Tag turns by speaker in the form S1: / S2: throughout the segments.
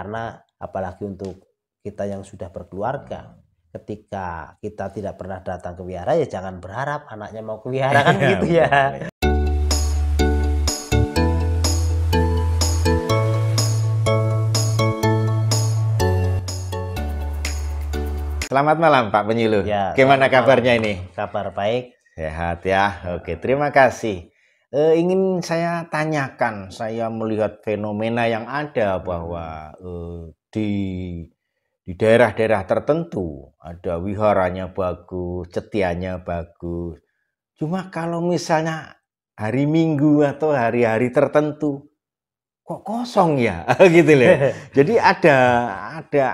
S1: karena apalagi untuk kita yang sudah berkeluarga hmm. ketika kita tidak pernah datang ke wihara ya jangan berharap anaknya mau ke wihara kan iya, gitu ya iya.
S2: Selamat malam Pak Penyuluh. Ya, Gimana kabarnya ini?
S1: Kabar baik.
S2: Sehat ya. Oke, terima kasih eh, ingin saya tanyakan, saya melihat fenomena yang ada bahwa eh, di di daerah-daerah tertentu ada wiharanya bagus, cetianya bagus. Cuma kalau misalnya hari Minggu atau hari-hari tertentu kok kosong ya gitu loh. Jadi ada ada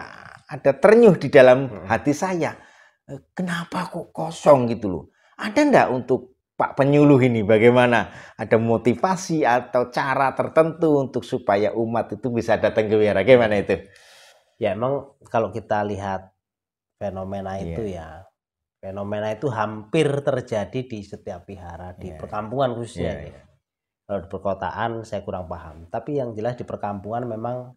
S2: ada ternyuh di dalam hmm. hati saya.
S1: Eh, kenapa
S2: kok kosong gitu loh? Ada ndak untuk Pak penyuluh ini bagaimana ada motivasi atau cara tertentu untuk supaya umat itu bisa datang ke wihara gimana itu
S1: ya emang kalau kita lihat fenomena yeah. itu ya fenomena itu hampir terjadi di setiap wihara yeah. di iya, iya. perkampungan khususnya yeah, yeah. kalau di perkotaan saya kurang paham tapi yang jelas di perkampungan memang hmm.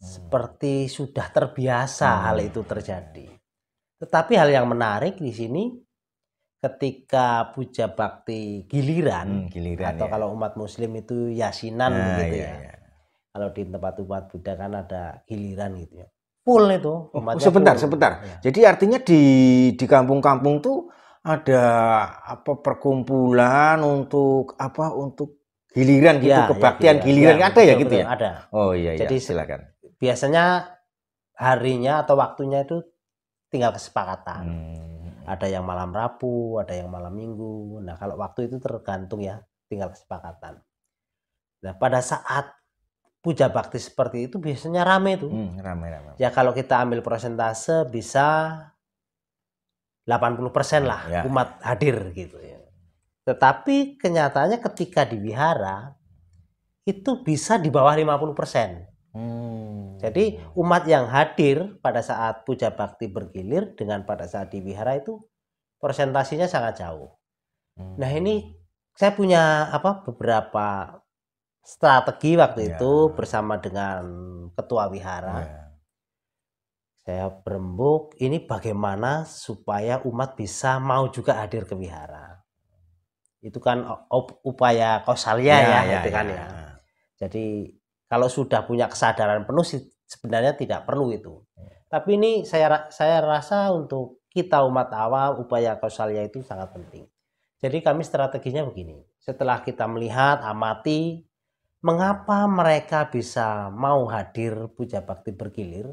S1: seperti sudah terbiasa hmm. hal itu terjadi tetapi hal yang menarik di sini ketika puja bakti giliran, hmm, giliran atau ya. kalau umat muslim itu yasinan nah, begitu iya, ya. Iya. Kalau di tempat-tempat Buddha kan ada giliran gitu ya. Full itu. Oh, oh sebentar, full. sebentar.
S2: Ya. Jadi artinya di di kampung-kampung tuh ada apa perkumpulan untuk
S1: apa untuk
S2: giliran gitu ya, kebaktian ya, giliran ya, ada ya gitu ya. Ada. Oh iya iya. Jadi silakan.
S1: Biasanya harinya atau waktunya itu tinggal kesepakatan. Hmm ada yang malam Rabu, ada yang malam Minggu. Nah, kalau waktu itu tergantung ya, tinggal kesepakatan. Nah, pada saat puja bakti seperti itu biasanya rame tuh. Hmm, rame, rame. Ya kalau kita ambil persentase bisa 80% lah ya. umat hadir gitu ya. Tetapi kenyataannya ketika di wihara itu bisa di bawah 50%. Hmm. Jadi umat yang hadir pada saat puja bakti bergilir dengan pada saat di wihara itu persentasinya sangat jauh. Hmm. Nah ini hmm. saya punya apa beberapa strategi waktu yeah. itu bersama dengan ketua wihara. Yeah. Saya berembuk ini bagaimana supaya umat bisa mau juga hadir ke wihara. Itu kan upaya kosalia yeah, ya, yeah, ya, itu kan yeah. ya. Jadi kalau sudah punya kesadaran penuh sih sebenarnya tidak perlu itu. Iya. Tapi ini saya saya rasa untuk kita umat awam upaya kausalia itu sangat penting. Jadi kami strateginya begini. Setelah kita melihat, amati, mengapa mereka bisa mau hadir puja bakti bergilir?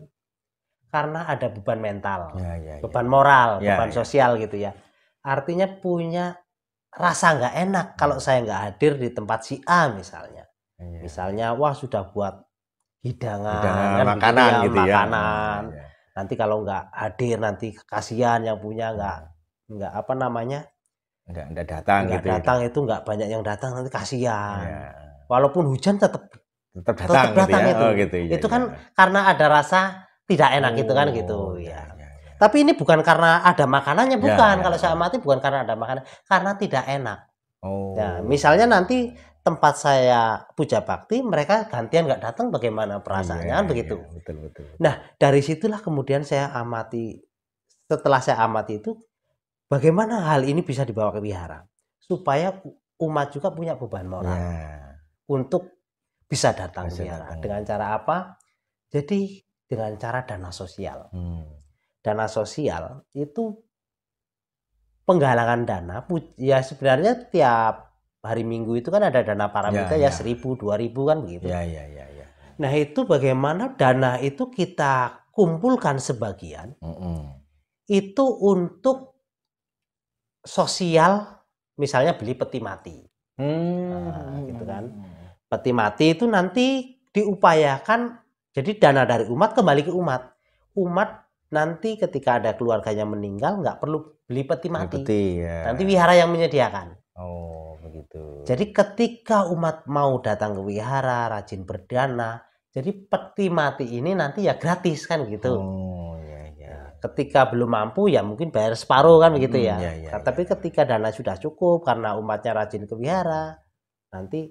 S1: Karena ada beban mental, ya, ya, ya. beban moral, ya, beban ya. sosial gitu ya. Artinya punya rasa nggak enak kalau saya nggak hadir di tempat si A misalnya. Iya. Misalnya wah sudah buat hidangan, hidangan kan gitu makanan ya, gitu ya, gitu Makanan. Iya, iya. Nanti kalau nggak hadir nanti kasihan yang punya iya. nggak nggak apa namanya? nggak nggak datang nggak gitu. Ya. datang itu nggak banyak yang datang nanti kasihan. Iya. Walaupun hujan tetap tetap datang, tetap datang gitu ya? itu. Oh, gitu, iya, itu kan iya. karena ada rasa tidak enak gitu kan, oh, gitu kan gitu ya. Iya, Tapi ini bukan karena ada makanannya ya, bukan. Ya, ya. Kalau saya amati bukan karena ada makanan, karena tidak enak. Oh. Nah, misalnya nanti tempat saya puja bakti mereka gantian nggak datang bagaimana iya, perasaannya iya, begitu iya, betul, betul, nah dari situlah kemudian saya amati setelah saya amati itu bagaimana hal ini bisa dibawa ke wihara supaya umat juga punya beban moral iya. untuk bisa datang bisa wihara datang. dengan cara apa jadi dengan cara dana sosial hmm. dana sosial itu penggalangan dana ya sebenarnya tiap hari Minggu itu kan ada dana paramita ya, ya, ya. seribu dua ribu kan begitu. Ya, ya, ya, ya. Nah itu bagaimana dana itu kita kumpulkan sebagian mm -mm. itu untuk sosial misalnya beli peti mati, hmm. nah, gitu kan. Peti mati itu nanti diupayakan jadi dana dari umat kembali ke umat. Umat nanti ketika ada keluarganya meninggal nggak perlu beli peti mati. Beli peti, ya. Nanti wihara yang menyediakan. Oh begitu. Jadi ketika umat mau datang ke wihara, rajin berdana, jadi peti mati ini nanti ya gratis kan gitu. Oh, ya, ya. Ketika belum mampu ya mungkin bayar separuh kan begitu ya. Hmm, ya, ya tapi iya, iya. ketika dana sudah cukup karena umatnya rajin ke wihara, nanti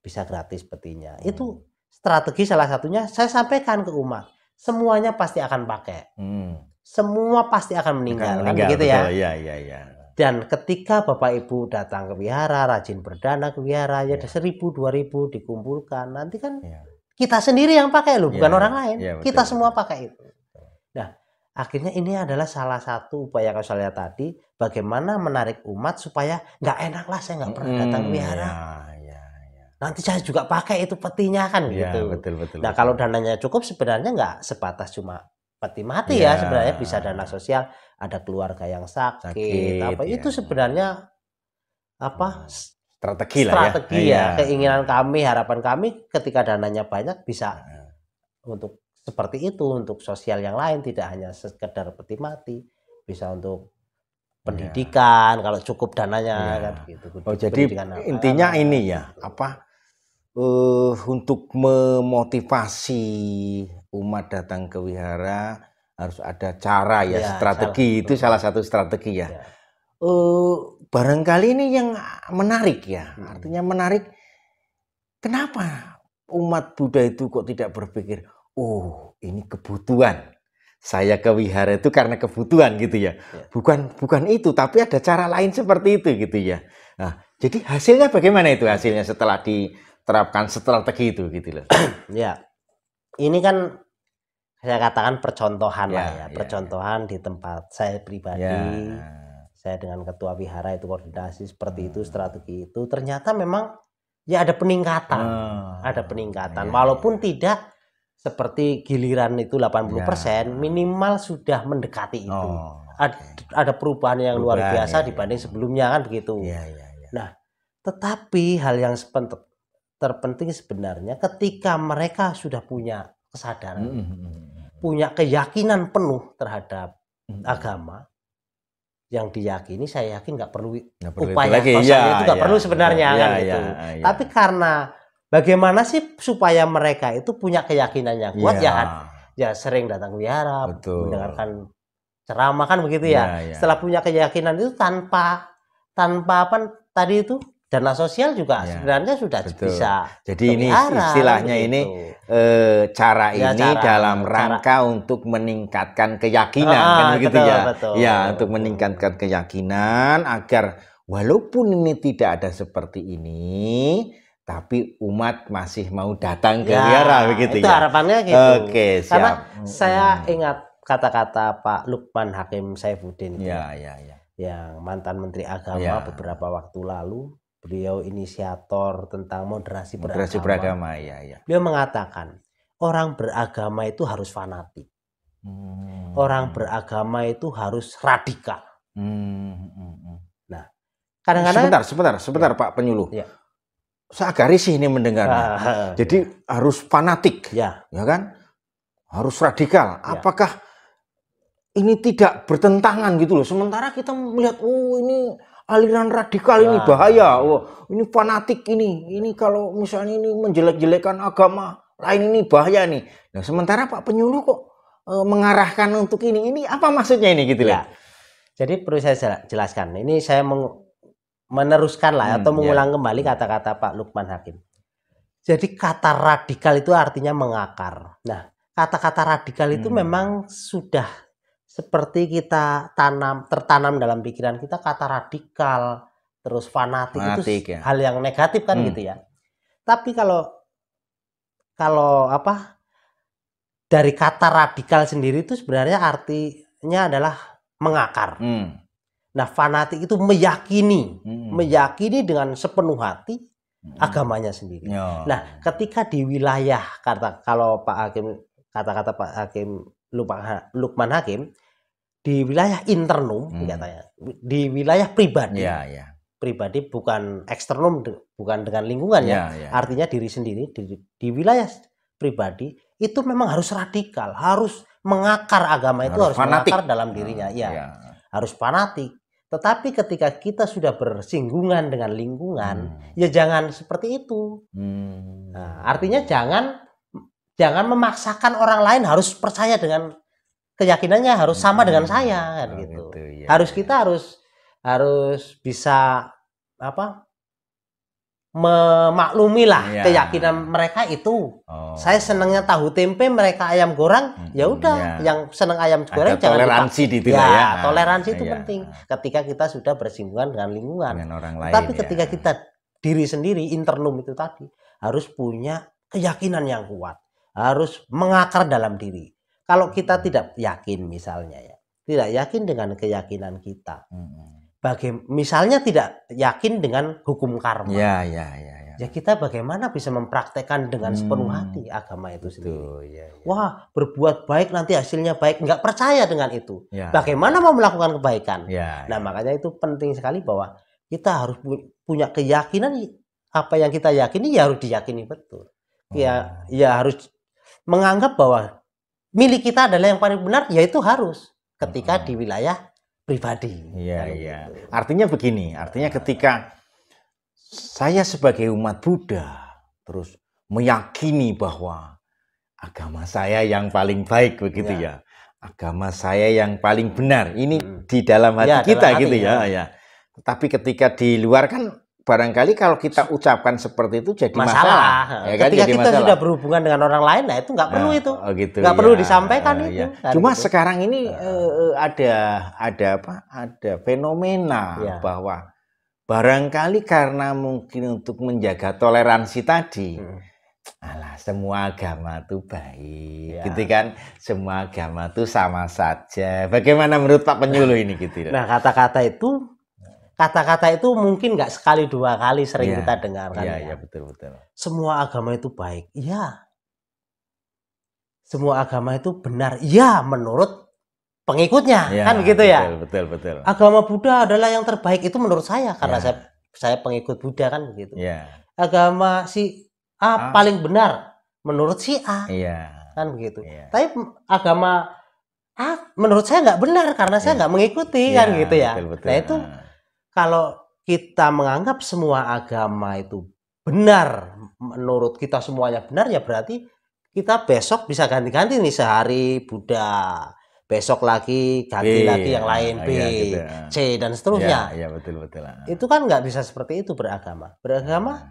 S1: bisa gratis petinya. Hmm. Itu strategi salah satunya saya sampaikan ke umat. Semuanya pasti akan pakai. Hmm. Semua pasti akan meninggal, kan meninggal kan begitu ya. betul, ya. Iya, iya, iya dan ketika Bapak Ibu datang ke wihara, rajin berdana ke wihara, ya, ada ya. seribu dua ribu dikumpulkan, nanti kan ya. kita sendiri yang pakai loh, ya, bukan ya, orang lain. Ya, Kita semua pakai itu. Nah, akhirnya ini adalah salah satu upaya kalau saya tadi, bagaimana menarik umat supaya nggak enak lah saya nggak pernah datang ke wihara. Ya, ya nanti saya juga pakai itu petinya kan ya, gitu. Betul, betul, nah betul. kalau dananya cukup sebenarnya nggak sebatas cuma peti mati yeah. ya iya. sebenarnya bisa dana sosial ada keluarga yang sakit, sakit apa yeah. itu iya. sebenarnya apa hmm, strategi, lah ya. strategi ya, ya. keinginan kami harapan kami ketika dananya banyak bisa yeah. untuk seperti itu untuk sosial yang lain tidak hanya sekedar peti mati bisa untuk iya. pendidikan yeah. kalau cukup dananya yeah. kan gitu. Oh jadi intinya apa, ini
S2: ya apa uh, untuk memotivasi umat datang ke wihara harus ada cara ya, ya strategi cara, itu salah satu strategi ya. ya.
S1: Uh,
S2: barangkali ini yang menarik ya, hmm. artinya menarik. Kenapa umat Buddha itu kok tidak berpikir, oh ini kebutuhan, saya ke wihara itu karena kebutuhan gitu ya. ya. Bukan bukan itu, tapi ada cara lain seperti itu gitu ya. Nah, jadi hasilnya bagaimana itu hasilnya setelah diterapkan strategi itu gitu loh.
S1: ya. Ini kan saya katakan percontohan yeah, lah ya, ya, ya percontohan yeah. di tempat saya pribadi. yeah. Saya dengan ketua wihara itu koordinasi seperti hmm. itu, strategi itu ternyata memang ya ada peningkatan. Hmm. Ada peningkatan yeah. Ya, walaupun tidak seperti giliran itu 80%, yeah. minimal sudah mendekati itu. Oh, okay. ada, ada perubahan yang perubahan, luar biasa yeah, dibanding yeah. sebelumnya kan begitu. Yeah, yeah, yeah. Nah, tetapi hal yang terpenting sebenarnya ketika mereka sudah punya kesadaran. Mm -hmm. hmm, hmm punya keyakinan penuh terhadap hmm. agama yang diyakini saya yakin nggak perlu, perlu upaya lagi. Ya, itu nggak ya, perlu sebenarnya ya, kan ya, gitu. Ya, ya. Tapi karena bagaimana sih supaya mereka itu punya keyakinan yang kuat ya, ya, ya sering datang wihara, Betul. mendengarkan ceramah kan begitu ya. ya, ya. Setelah punya keyakinan itu tanpa tanpa apa tadi itu dana sosial juga ya, sebenarnya sudah Betul. bisa. Jadi ini kan istilahnya gitu. ini e, cara ya, ini cara, dalam rangka
S2: cara. untuk meningkatkan keyakinan ah, kan begitu betul, ya. Betul. Ya, untuk meningkatkan keyakinan agar walaupun ini tidak ada seperti ini tapi umat masih mau datang ke ya, biara, begitu itu ya. Itu harapannya gitu. Oke, siap. Karena hmm. saya
S1: ingat kata-kata Pak Lukman Hakim Saifuddin. Ya, ya, ya, ya. Yang mantan Menteri Agama ya. beberapa waktu lalu beliau inisiator tentang moderasi, moderasi beragama. beragama ya, ya. Beliau mengatakan orang beragama itu harus fanatik, hmm. orang beragama itu harus radikal.
S2: Hmm.
S1: Nah, kadang-kadang sebentar,
S2: sebentar, sebentar ya. Pak Penyuluh. Ya. Saya agak risih ini mendengar. Ah, Jadi ya. harus fanatik, ya, ya kan? Harus radikal. Ya. Apakah ini tidak bertentangan gitu loh? Sementara kita melihat, oh ini aliran radikal ini ya. bahaya. Wah, ini fanatik ini. Ini kalau misalnya ini menjelek-jelekan agama lain ini bahaya nih. Nah, sementara Pak Penyuluh kok e, mengarahkan untuk ini. Ini
S1: apa maksudnya ini gitu ya. Jadi perlu saya jelaskan. Ini saya meneruskan lah hmm, atau ya. mengulang ya. kembali kata-kata Pak Lukman Hakim. Jadi kata radikal itu artinya mengakar. Nah, kata-kata radikal itu hmm. memang sudah seperti kita tanam tertanam dalam pikiran kita kata radikal terus fanatik, fanatik itu ya. hal yang negatif kan hmm. gitu ya tapi kalau kalau apa dari kata radikal sendiri itu sebenarnya artinya adalah mengakar hmm. nah fanatik itu meyakini hmm. meyakini dengan sepenuh hati hmm. agamanya sendiri Yo. Ya. nah ketika di wilayah kata kalau Pak Hakim kata-kata Pak Hakim Lukman Hakim di wilayah internum hmm. katanya di wilayah pribadi ya, ya. pribadi bukan eksternum bukan dengan lingkungan ya, ya. ya. artinya diri sendiri di, di wilayah pribadi itu memang harus radikal harus mengakar agama harus itu harus, harus mengakar dalam dirinya hmm, ya. ya harus fanatik tetapi ketika kita sudah bersinggungan dengan lingkungan hmm. ya jangan seperti itu hmm. nah, artinya jangan jangan memaksakan orang lain harus percaya dengan keyakinannya harus sama dengan hmm. saya kan oh, gitu. gitu ya. Harus iya. kita harus harus bisa apa? memaklumi lah ya. keyakinan mereka itu. Oh. Saya senangnya tahu tempe, mereka ayam goreng, ya hmm, udah. Iya. Yang senang ayam goreng jangan toleransi di ya, ya. Ah, toleransi itu ya. penting. Ketika kita sudah bersinggungan dengan lingkungan, dengan orang lain. Tapi iya. ketika ya. kita diri sendiri internum itu tadi harus punya keyakinan yang kuat, harus mengakar dalam diri kalau kita tidak yakin misalnya ya, tidak yakin dengan keyakinan kita. Bagi misalnya tidak yakin dengan hukum karma. Ya, ya, ya, ya. ya kita bagaimana bisa mempraktekkan dengan hmm, sepenuh hati agama itu Betul, sendiri? Ya, ya. Wah, berbuat baik nanti hasilnya baik. Nggak percaya dengan itu. Ya, bagaimana ya. mau melakukan kebaikan? Ya, nah, ya. Nah, makanya itu penting sekali bahwa kita harus punya keyakinan apa yang kita yakini ya harus diyakini betul. Ya, oh. ya harus menganggap bahwa milik kita adalah yang paling benar, yaitu harus ketika di wilayah pribadi. Iya, iya. Gitu. Artinya begini, artinya ketika saya sebagai
S2: umat Buddha terus meyakini bahwa agama saya yang paling baik begitu ya. ya. Agama saya yang paling benar. Ini hmm. di dalam hati ya, kita dalam hati, gitu ya, ya. ya. Tapi ketika di luar kan barangkali kalau kita ucapkan seperti itu jadi masalah. masalah. Ya kan? Ketika jadi kita masalah. sudah
S1: berhubungan dengan orang lain, nah itu nggak perlu nah, itu, oh gitu, ya, perlu iya, disampaikan uh, itu. Ya. Kan Cuma gitu.
S2: sekarang ini uh, ada ada apa? Ada fenomena ya. bahwa barangkali karena mungkin untuk menjaga toleransi tadi. Hmm. Alah, semua agama tuh baik, ya. gitu
S1: kan? Semua agama tuh sama saja. Bagaimana menurut Pak Penyuluh ini gitu? Nah, kata-kata itu kata-kata itu mungkin nggak sekali dua kali sering yeah. kita dengar kan. Iya, iya ya, iya, betul betul. Semua agama itu baik. Iya. Semua agama itu benar. Iya, menurut pengikutnya yeah, kan begitu ya.
S2: Betul betul. betul.
S1: Agama Buddha adalah yang terbaik itu menurut saya karena yeah. saya saya pengikut Buddha kan begitu. Yeah. Agama si A, A paling benar menurut si A. Iya. Kan begitu. Yeah. Tapi agama A menurut saya nggak benar karena saya iya. nggak mengikuti yeah, kan gitu ya. Betul, betul. Nah itu ah kalau kita menganggap semua agama itu benar menurut kita semuanya benar ya berarti kita besok bisa ganti-ganti nih sehari Buddha besok lagi ganti B, lagi yang lain ah, B iya, gitu ya, gitu. C dan seterusnya ya, ya betul betul ah. itu kan nggak bisa seperti itu beragama beragama ya.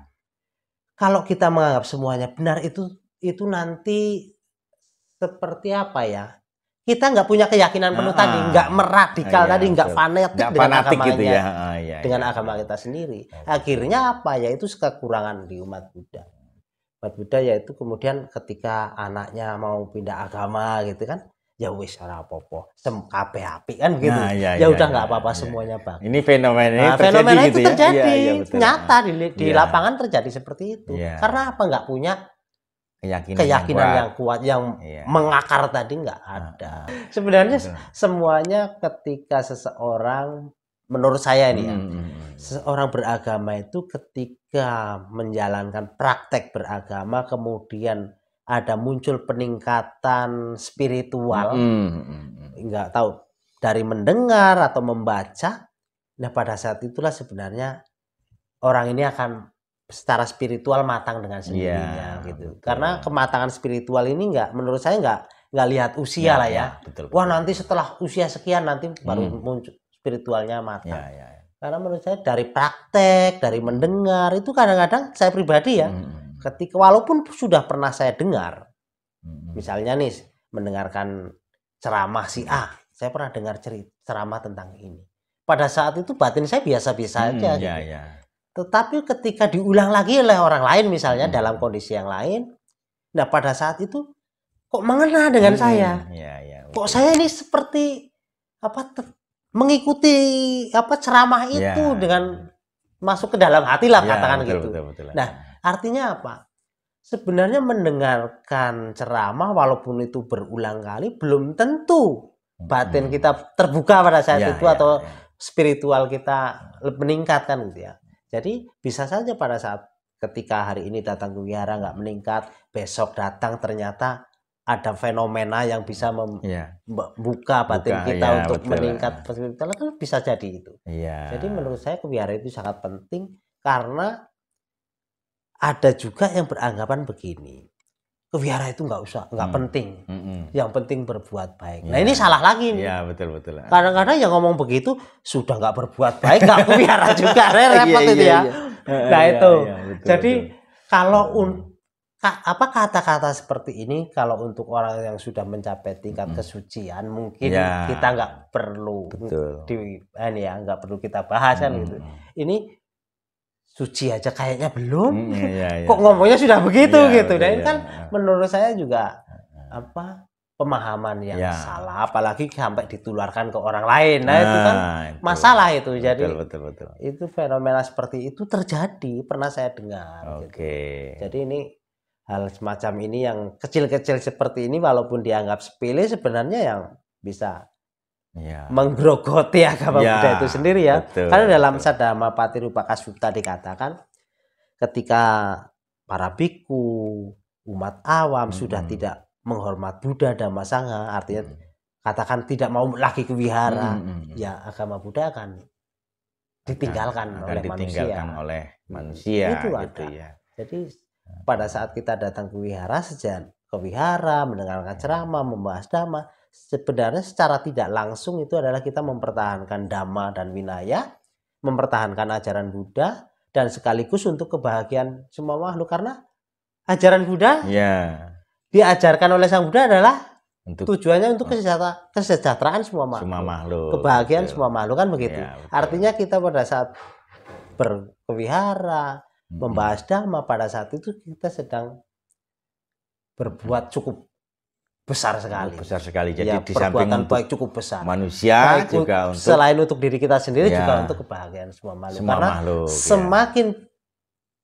S1: kalau kita menganggap semuanya benar itu itu nanti seperti apa ya kita nggak punya keyakinan penuh ah, tadi, nggak ah. meradikal iya, tadi, nggak fanatik dengan fanatik gitu ya. Ah, iya, iya dengan iya. agama kita sendiri. Iya, Akhirnya apa? Yaitu kekurangan di umat Buddha. Umat Buddha yaitu kemudian ketika anaknya mau pindah agama gitu kan, ya wis ora apa-apa sem kan gitu nah, ya, ya, udah nggak iya, apa-apa iya. semuanya bang
S2: ini fenomena nah, terjadi fenomena gitu itu gitu terjadi ya? iya, iya, betul. nyata di, di lapangan
S1: terjadi seperti itu Iya. karena apa nggak punya keyakinan, keyakinan yang kuat, yang, kuat, yang iya. mengakar tadi nggak ah. ada. Sebenarnya betul. semuanya ketika seseorang, menurut saya ini ya, hmm, ya, hmm. seseorang beragama itu ketika menjalankan praktek beragama, kemudian ada muncul peningkatan spiritual, hmm, hmm, hmm, nggak tahu dari mendengar atau membaca. Nah pada saat itulah sebenarnya orang ini akan secara spiritual matang dengan iya, sendirinya yeah, gitu. Betul. Karena kematangan spiritual ini nggak, menurut saya nggak nggak lihat usia yeah, lah ya. betul, ya, betul. Wah nanti setelah usia sekian nanti baru hmm. muncul spiritualnya matang. Yeah, yeah, iya. Karena menurut saya dari praktek, dari mendengar itu kadang-kadang saya pribadi ya, hmm. ketika walaupun sudah pernah saya dengar, hmm. misalnya nih mendengarkan ceramah si A, hmm. saya pernah dengar cerita ceramah tentang ini. Pada saat itu batin saya biasa-biasa hmm, aja. Yeah, gitu. yeah tetapi ketika diulang lagi oleh orang lain misalnya hmm. dalam kondisi yang lain, nah pada saat itu kok mengena dengan hmm. saya? Ya, ya, kok saya ini seperti apa mengikuti apa ceramah iya. itu ya. dengan masuk ke dalam hati lah ya, katakan betul, gitu. Betul, betul, betul. Nah artinya apa? Sebenarnya mendengarkan ceramah walaupun itu berulang kali belum tentu hmm. batin hmm. kita terbuka pada saat ya, itu ya, atau ya. spiritual kita meningkatkan kan gitu ya jadi bisa saja pada saat ketika hari ini datang ke wihara nggak meningkat, besok datang ternyata ada fenomena yang bisa membuka iya. ya. batin Buka, kita ya, untuk betul. meningkat batin kita kan bisa jadi itu. Ya. Jadi menurut saya wihara itu sangat penting karena ada juga yang beranggapan begini wihara itu nggak usah, nggak hmm. penting. Hmm. Yang penting berbuat baik. Ya. Nah iya. ini salah
S2: lagi nih. Ya betul betul.
S1: Kadang-kadang yang ngomong begitu sudah nggak berbuat baik, nggak wiara juga, repot iya, itu iya, ya. Iya. Nah iya, iya, itu. Iya, betul, Jadi betul. kalau hmm. un apa kata-kata seperti ini kalau untuk orang yang sudah mencapai tingkat hmm. kesucian mungkin ya. kita nggak perlu betul. di ya nggak perlu kita bahas kan hmm. gitu. Ini suci aja kayaknya belum. Mm, iya, iya, iya. Kok ngomongnya sudah begitu iya, gitu. Dan iya, nah, iya, kan menurut saya juga iya. apa pemahaman yang iya. salah apalagi sampai ditularkan ke orang lain nah, nah itu kan nah, itu. masalah itu jadi betul, betul, itu fenomena seperti itu terjadi pernah saya dengar gitu. oke gitu. jadi ini hal semacam ini yang kecil-kecil seperti ini walaupun dianggap sepele sebenarnya yang bisa ya. menggerogoti agama ya, Buddha itu sendiri ya. Betul, Karena dalam Sadama Pati Patirupa Kasubta dikatakan ketika para biku, umat awam hmm. sudah tidak menghormat Buddha dan masanga artinya hmm. katakan tidak mau lagi ke wihara, hmm, hmm, hmm. ya agama Buddha akan ditinggalkan akan oleh ditinggalkan manusia. oleh manusia itu gitu ya. Jadi pada saat kita datang ke wihara sejak ke wihara mendengarkan ya. ceramah, membahas dhamma, sebenarnya secara tidak langsung itu adalah kita mempertahankan dhamma dan winaya, mempertahankan ajaran Buddha, dan sekaligus untuk kebahagiaan semua makhluk karena ajaran Buddha
S2: ya.
S1: diajarkan oleh sang Buddha adalah untuk, tujuannya untuk kesejahtera, kesejahteraan semua makhluk, semua makhluk kebahagiaan betul. semua makhluk kan begitu. Ya, Artinya kita pada saat berkewihara, hmm. membahas dhamma pada saat itu kita sedang berbuat cukup besar sekali. Oh, besar
S2: sekali. Jadi ya, di samping untuk baik cukup besar. Manusia baik juga untuk selain
S1: untuk diri kita sendiri ya, juga untuk kebahagiaan semua makhluk. Semua Karena makhluk, ya. semakin ya.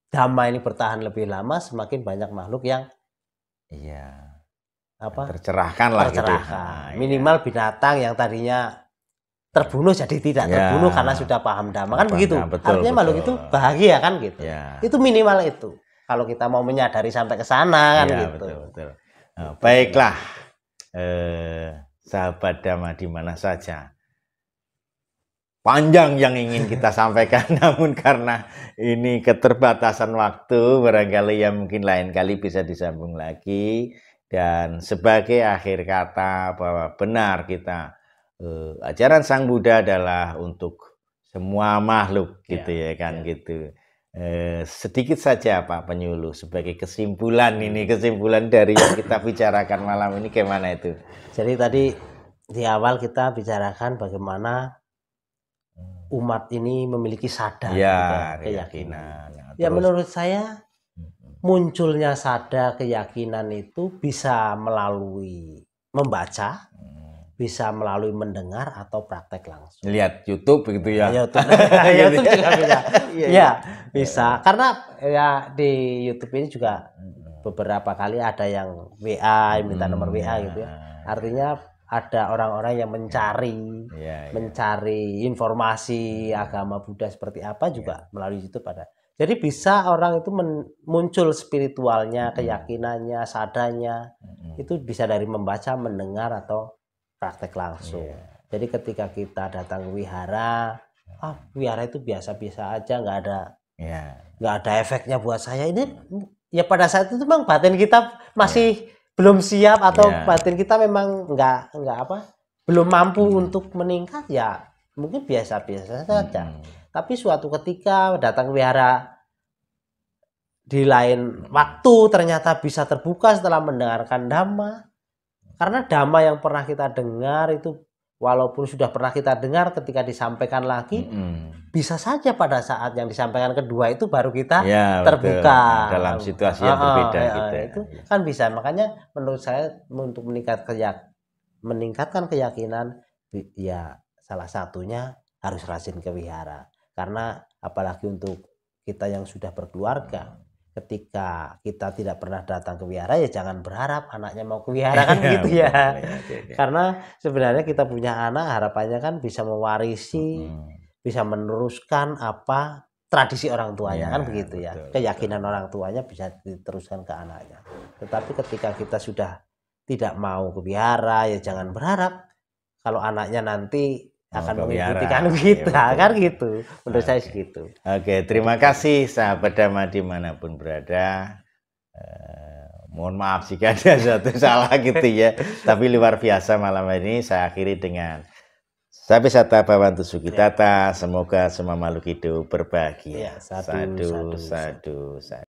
S1: damai ini bertahan lebih lama, semakin banyak makhluk yang iya apa? tercerahkan lah gitu. tercerahkan. Gitu. Minimal ya. binatang yang tadinya terbunuh jadi tidak ya. terbunuh karena sudah paham damai kan begitu. Betul, Artinya betul. makhluk itu bahagia kan gitu. Ya. Itu minimal itu. Kalau kita mau menyadari sampai ke sana kan ya, gitu. Betul, betul. Nah, baiklah,
S2: eh, sahabat dama di mana saja. Panjang yang ingin kita sampaikan, namun karena ini keterbatasan waktu, barangkali ya mungkin lain kali bisa disambung lagi. Dan sebagai akhir kata bahwa benar kita eh, ajaran Sang Buddha adalah untuk semua makhluk ya, gitu ya, ya kan ya. gitu Eh, sedikit saja Pak Penyuluh sebagai kesimpulan ini kesimpulan dari yang kita bicarakan malam ini gimana
S1: itu? Jadi tadi di awal kita bicarakan bagaimana umat ini memiliki sadar ya, gitu, keyakinan. Ya, ya menurut saya munculnya sadar keyakinan itu bisa melalui membaca, bisa melalui mendengar atau praktek langsung.
S2: Lihat YouTube begitu ya. ya YouTube, iya, iya, YouTube iya. juga bisa. Iya, ya,
S1: bisa. Karena ya di YouTube ini juga beberapa kali ada yang WA, minta nomor WA hmm. gitu ya. Artinya ada orang-orang yang mencari ya, ya. mencari informasi hmm. agama Buddha seperti apa juga ya. melalui YouTube ada. Jadi bisa orang itu muncul spiritualnya, hmm. keyakinannya, sadarnya. Itu bisa dari membaca, mendengar atau praktek langsung. Yeah. Jadi ketika kita datang ke wihara, ah wihara itu biasa-biasa aja, nggak ada yeah. nggak ada efeknya buat saya. Ini ya pada saat itu bang, batin kita masih yeah. belum siap atau yeah. batin kita memang nggak nggak apa belum mampu hmm. untuk meningkat ya mungkin biasa-biasa saja. Hmm. Tapi suatu ketika datang ke wihara di lain waktu ternyata bisa terbuka setelah mendengarkan damai karena dhamma yang pernah kita dengar itu walaupun sudah pernah kita dengar ketika disampaikan lagi mm -hmm. bisa saja pada saat yang disampaikan kedua itu baru kita ya, terbuka betul. dalam situasi yang oh, berbeda gitu ya, gitu. itu kan bisa makanya menurut saya untuk meningkat keyak meningkatkan keyakinan ya salah satunya harus rajin ke wihara karena apalagi untuk kita yang sudah berkeluarga ketika kita tidak pernah datang ke wihara ya jangan berharap anaknya mau ke wihara kan gitu ya. Iya, iya, Karena sebenarnya kita punya anak harapannya kan bisa mewarisi, hmm. bisa meneruskan apa tradisi orang tuanya ya, kan begitu ya. Keyakinan betul. orang tuanya bisa diteruskan ke anaknya. Tetapi ketika kita sudah tidak mau ke wihara ya jangan berharap kalau anaknya nanti Oh, akan mengikuti kan iya, kita ya, kan gitu menurut okay. saya segitu oke gitu. okay, terima kasih sahabat dama dimanapun
S2: berada eh, mohon maaf jika ada satu salah gitu ya tapi luar biasa malam ini saya akhiri dengan tapi sata bawantu sukitata, ya. semoga semua makhluk hidup berbahagia.
S1: Ya, satu, satu, satu,
S2: satu. satu.